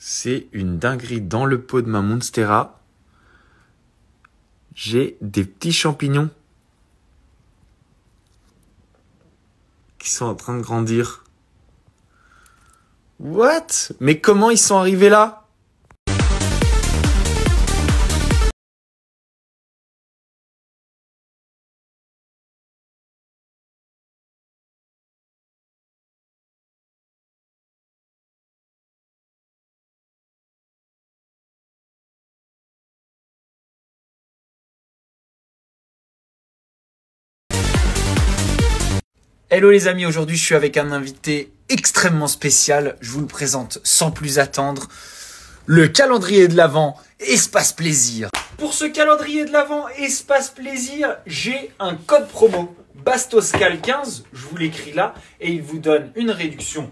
C'est une dinguerie dans le pot de ma Monstera. J'ai des petits champignons qui sont en train de grandir. What Mais comment ils sont arrivés là Hello les amis, aujourd'hui je suis avec un invité extrêmement spécial. Je vous le présente sans plus attendre. Le calendrier de l'Avent, Espace Plaisir. Pour ce calendrier de l'Avent, Espace Plaisir, j'ai un code promo BASTOSCAL15, je vous l'écris là, et il vous donne une réduction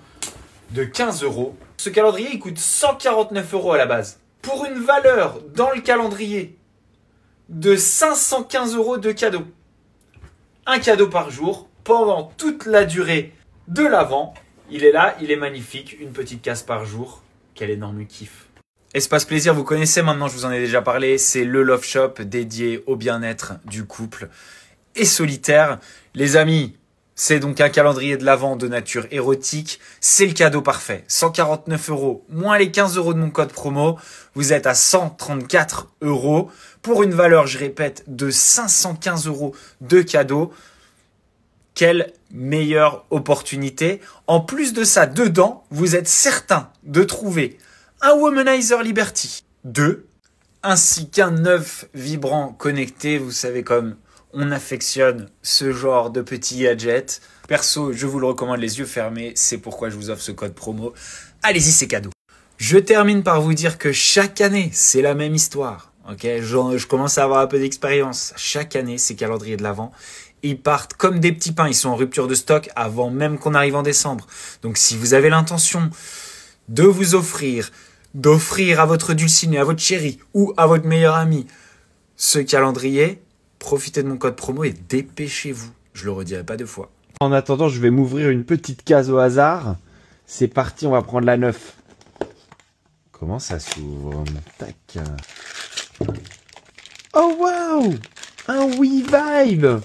de 15 euros. Ce calendrier il coûte 149 euros à la base. Pour une valeur dans le calendrier de 515 euros de cadeaux. Un cadeau par jour pendant toute la durée de l'avant. Il est là, il est magnifique, une petite casse par jour. Quel énorme kiff. Espace Plaisir, vous connaissez maintenant, je vous en ai déjà parlé, c'est le Love Shop dédié au bien-être du couple et solitaire. Les amis, c'est donc un calendrier de l'avant de nature érotique. C'est le cadeau parfait. 149 euros, moins les 15 euros de mon code promo. Vous êtes à 134 euros pour une valeur, je répète, de 515 euros de cadeau quelle meilleure opportunité. En plus de ça, dedans, vous êtes certain de trouver un Womanizer Liberty 2, ainsi qu'un neuf vibrant connecté. Vous savez comme on affectionne ce genre de petits gadgets. Perso, je vous le recommande les yeux fermés, c'est pourquoi je vous offre ce code promo. Allez-y, c'est cadeau. Je termine par vous dire que chaque année, c'est la même histoire. Ok, je, commence à avoir un peu d'expérience. Chaque année, c'est calendrier de l'avant, ils partent comme des petits pains. Ils sont en rupture de stock avant même qu'on arrive en décembre. Donc si vous avez l'intention de vous offrir, d'offrir à votre dulcine, à votre chérie ou à votre meilleur ami ce calendrier, profitez de mon code promo et dépêchez-vous. Je le redirai pas deux fois. En attendant, je vais m'ouvrir une petite case au hasard. C'est parti, on va prendre la neuf. Comment ça s'ouvre Tac. Oh waouh Un Vibe.